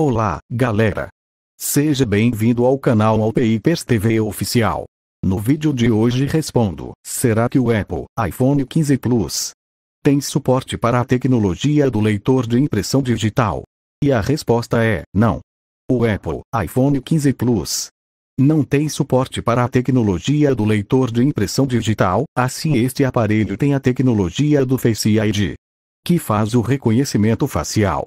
Olá, galera! Seja bem-vindo ao canal Alpeipers TV Oficial. No vídeo de hoje respondo, será que o Apple iPhone 15 Plus tem suporte para a tecnologia do leitor de impressão digital? E a resposta é, não. O Apple iPhone 15 Plus não tem suporte para a tecnologia do leitor de impressão digital, assim este aparelho tem a tecnologia do Face ID, que faz o reconhecimento facial.